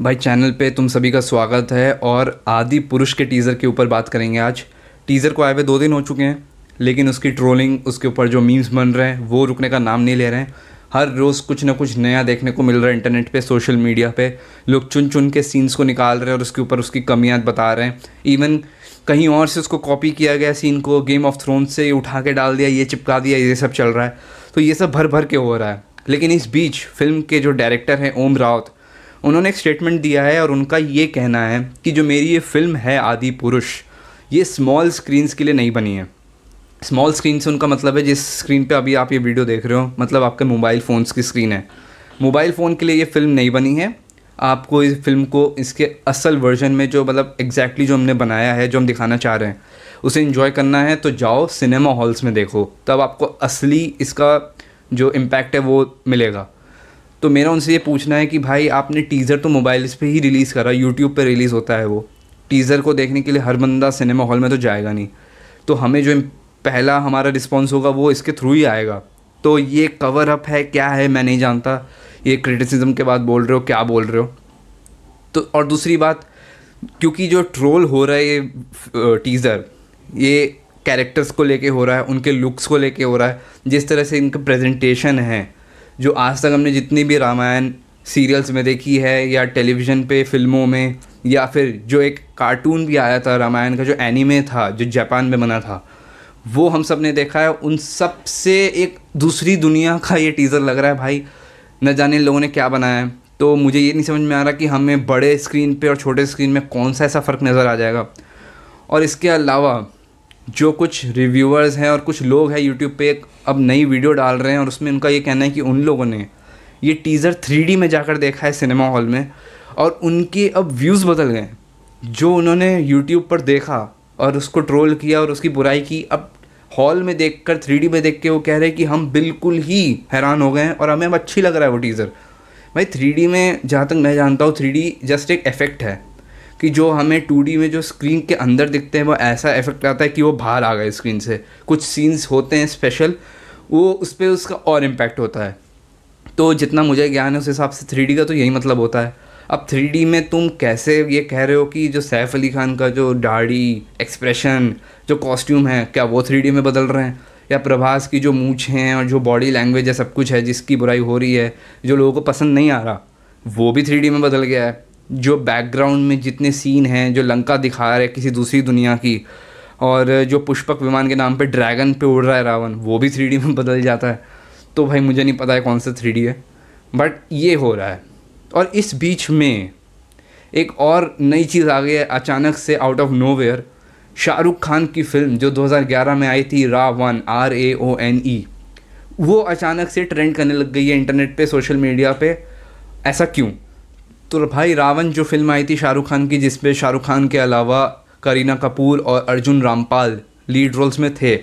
भाई चैनल पे तुम सभी का स्वागत है और आदि पुरुष के टीज़र के ऊपर बात करेंगे आज टीज़र को आए हुए दो दिन हो चुके हैं लेकिन उसकी ट्रोलिंग उसके ऊपर जो मीम्स बन रहे हैं वो रुकने का नाम नहीं ले रहे हैं हर रोज़ कुछ ना कुछ नया देखने को मिल रहा है इंटरनेट पे सोशल मीडिया पे लोग चुन चुन के सीन्स को निकाल रहे हैं और उसके ऊपर उसकी कमियाँ बता रहे हैं इवन कहीं और से उसको कॉपी किया गया सीन को गेम ऑफ थ्रोन से उठा के डाल दिया ये चिपका दिया ये सब चल रहा है तो ये सब भर भर के हो रहा है लेकिन इस बीच फिल्म के जो डायरेक्टर हैं ओम रावत उन्होंने एक स्टेटमेंट दिया है और उनका ये कहना है कि जो मेरी ये फिल्म है आदि पुरुष ये स्मॉल स्क्रीन्स के लिए नहीं बनी है स्मॉल स्क्रीन से उनका मतलब है जिस स्क्रीन पे अभी आप ये वीडियो देख रहे हो मतलब आपके मोबाइल फ़ोन्स की स्क्रीन है मोबाइल फ़ोन के लिए ये फिल्म नहीं बनी है आपको इस फिल्म को इसके असल वर्जन में जो मतलब एग्जैक्टली exactly जो हमने बनाया है जो हम दिखाना चाह रहे हैं उसे इन्जॉय करना है तो जाओ सिनेमा हॉल्स में देखो तब आपको असली इसका जो इम्पैक्ट है वो मिलेगा तो मेरा उनसे ये पूछना है कि भाई आपने टीज़र तो मोबाइल्स पे ही रिलीज़ करा यूट्यूब पे रिलीज़ होता है वो टीज़र को देखने के लिए हर बंदा सिनेमा हॉल में तो जाएगा नहीं तो हमें जो पहला हमारा रिस्पॉन्स होगा वो इसके थ्रू ही आएगा तो ये कवर अप है क्या है मैं नहीं जानता ये क्रिटिसिज्म के बाद बोल रहे हो क्या बोल रहे हो तो और दूसरी बात क्योंकि जो ट्रोल हो रहा है ये टीज़र ये कैरेक्टर्स को लेके हो रहा है उनके लुक्स को लेके हो रहा है जिस तरह से इनका प्रेजेंटेशन है जो आज तक हमने जितनी भी रामायण सीरियल्स में देखी है या टेलीविज़न पे फिल्मों में या फिर जो एक कार्टून भी आया था रामायण का जो एनिमे था जो जापान में बना था वो हम सब ने देखा है उन सब से एक दूसरी दुनिया का ये टीज़र लग रहा है भाई न जाने लोगों ने क्या बनाया है तो मुझे ये नहीं समझ में आ रहा कि हमें बड़े स्क्रीन पे और छोटे स्क्रीन में कौन सा ऐसा फ़र्क नज़र आ जाएगा और इसके अलावा जो कुछ रिव्यूअर्स हैं और कुछ लोग हैं यूट्यूब पे एक अब नई वीडियो डाल रहे हैं और उसमें उनका ये कहना है कि उन लोगों ने ये टीज़र थ्री में जाकर देखा है सिनेमा हॉल में और उनके अब व्यूज़ बदल गए जो उन्होंने यूट्यूब पर देखा और उसको ट्रोल किया और उसकी बुराई की अब हॉल में देख कर थ्री में देख के वो कह रहे हैं कि हम बिल्कुल ही हैरान हो गए हैं और हमें अब अच्छी लग रहा है वो टीज़र भाई थ्री में जहाँ तक मैं जानता हूँ थ्री जस्ट एक इफ़ेक्ट है कि जो हमें टू में जो स्क्रीन के अंदर दिखते हैं वो ऐसा इफेक्ट आता है कि वो बाहर आ गए स्क्रीन से कुछ सीन्स होते हैं स्पेशल वो उस पर उसका और इम्पैक्ट होता है तो जितना मुझे ज्ञान है उस हिसाब से थ्री का तो यही मतलब होता है अब थ्री में तुम कैसे ये कह रहे हो कि जो सैफ अली खान का जो दाढ़ी एक्सप्रेशन जो कॉस्ट्यूम है क्या वो थ्री में बदल रहे हैं या प्रभास की जो मूछ हैं और जो बॉडी लैंग्वेज है सब कुछ है जिसकी बुराई हो रही है जो लोगों को पसंद नहीं आ रहा वो भी थ्री में बदल गया है जो बैकग्राउंड में जितने सीन हैं जो लंका दिखा रहे हैं किसी दूसरी दुनिया की और जो पुष्पक विमान के नाम पे ड्रैगन पे उड़ रहा है रावण वो भी थ्री में बदल जाता है तो भाई मुझे नहीं पता है कौन सा थ्री है बट ये हो रहा है और इस बीच में एक और नई चीज़ आ गई है अचानक से out of no Shahrukh Khan की फिल्म जो 2011 में आई थी one R A O N E वो अचानक से ट्रेंड करने लग गई है इंटरनेट पे सोशल मीडिया पे ऐसा क्यों तो भाई रावण जो फिल्म आई थी शाहरुख खान की जिसपे शाहरुख खान के अलावा करीना कपूर और अर्जुन रामपाल लीड रोल्स में थे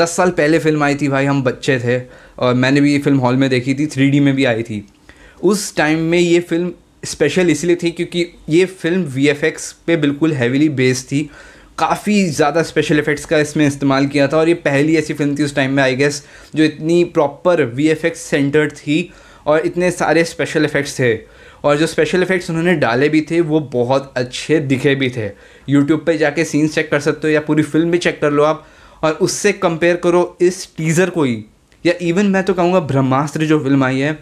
दस साल पहले फिल्म आई थी भाई हम बच्चे थे और मैंने भी ये फिल्म हॉल में देखी थी थ्री में भी आई थी उस टाइम में ये फिल्म स्पेशल इसलिए थी क्योंकि ये फिल्म वी पे बिल्कुल हैवीली बेस्ड थी काफ़ी ज़्यादा स्पेशल इफ़ेक्ट्स का इसमें इस्तेमाल किया था और ये पहली ऐसी फिल्म थी उस टाइम में आई गेस जो इतनी प्रॉपर वी सेंटर्ड थी और इतने सारे स्पेशल इफ़ेक्ट्स थे और जो स्पेशल इफ़ेक्ट्स उन्होंने डाले भी थे वो बहुत अच्छे दिखे भी थे यूट्यूब पे जाके सीन्स चेक कर सकते हो या पूरी फिल्म भी चेक कर लो आप और उससे कंपेयर करो इस टीज़र को ही या इवन मैं तो कहूँगा ब्रह्मास्त्र जो फिल्म आई है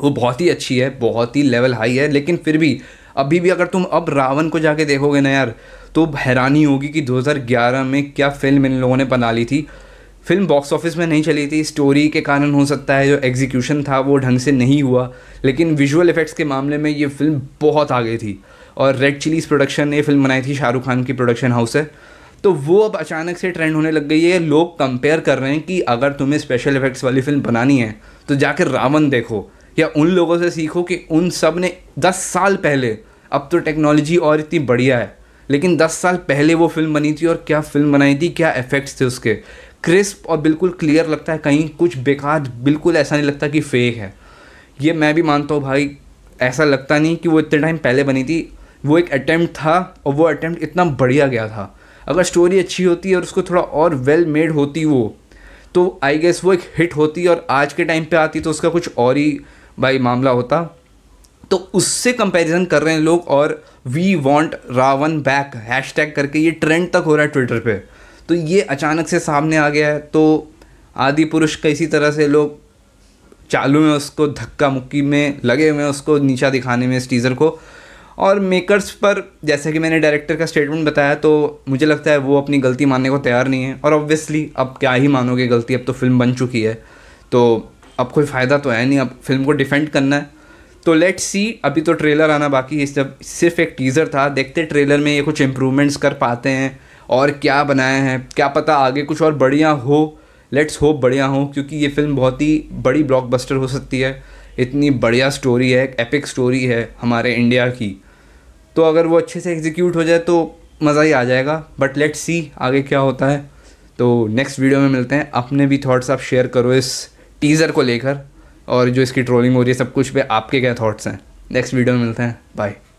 वो बहुत ही अच्छी है बहुत ही लेवल हाई है लेकिन फिर भी अभी भी अगर तुम अब रावण को जाके देखोगे ना यार तो हैरानी होगी कि 2011 में क्या फिल्म इन लोगों ने बना ली थी फिल्म बॉक्स ऑफिस में नहीं चली थी स्टोरी के कारण हो सकता है जो एग्जीक्यूशन था वो ढंग से नहीं हुआ लेकिन विजुअल इफ़ेक्ट्स के मामले में ये फिल्म बहुत आगे थी और रेड चिलीज़ प्रोडक्शन ने फिल्म बनाई थी शाहरुख खान की प्रोडक्शन हाउस है तो वो अब अचानक से ट्रेंड होने लग गई है लोग कंपेयर कर रहे हैं कि अगर तुम्हें स्पेशल इफ़ेक्ट्स वाली फिल्म बनानी है तो जाकर रावण देखो या उन लोगों से सीखो कि उन सब ने दस साल पहले अब तो टेक्नोलॉजी और इतनी बढ़िया है लेकिन दस साल पहले वो फिल्म बनी थी और क्या फिल्म बनाई थी क्या इफ़ेक्ट्स थे उसके क्रिस्प और बिल्कुल क्लियर लगता है कहीं कुछ बेकार बिल्कुल ऐसा नहीं लगता कि फेक है ये मैं भी मानता हूँ भाई ऐसा लगता नहीं कि वो इतने टाइम पहले बनी थी वो एक अटैम्प्ट था और वो अटैम्प्ट इतना बढ़िया गया था अगर स्टोरी अच्छी होती और उसको थोड़ा और वेल मेड होती वो तो आई गेस वो एक हिट होती और आज के टाइम पे आती तो उसका कुछ और ही भाई मामला होता तो उससे कंपैरिजन कर रहे हैं लोग और we want Ravan back hashtag करके ये ट्रेंड तक हो रहा है ट्विटर पे तो ये अचानक से सामने आ गया है तो आदि पुरुष का इसी तरह से लोग चालू में उसको धक्का मुक्की में लगे हुए उसको नीचा दिखाने में इस टीज़र को और मेकर्स पर जैसे कि मैंने डायरेक्टर का स्टेटमेंट बताया तो मुझे लगता है वो अपनी गलती मानने को तैयार नहीं है और ऑब्वियसली अब क्या ही मानोगे गलती अब तो फिल्म बन चुकी है तो अब कोई फ़ायदा तो है नहीं अब फिल्म को डिफेंड करना है तो लेट सी अभी तो ट्रेलर आना बाकी है जब सिर्फ एक टीज़र था देखते ट्रेलर में ये कुछ इम्प्रूवमेंट्स कर पाते हैं और क्या बनाए हैं क्या पता आगे कुछ और बढ़िया हो लेट्स होप बढ़िया हो क्योंकि ये फिल्म बहुत ही बड़ी ब्लॉकबस्टर हो सकती है इतनी बढ़िया स्टोरी है एपिक स्टोरी है हमारे इंडिया की तो अगर वो अच्छे से एग्जीक्यूट हो जाए तो मज़ा ही आ जाएगा बट लेट्स सी आगे क्या होता है तो नेक्स्ट वीडियो में मिलते हैं अपने भी थाट्स आप शेयर करो इस टीज़र को लेकर और जो इसकी ट्रोलिंग हो रही है सब कुछ पे आपके क्या थाट्स हैं नेक्स्ट वीडियो में मिलते हैं बाय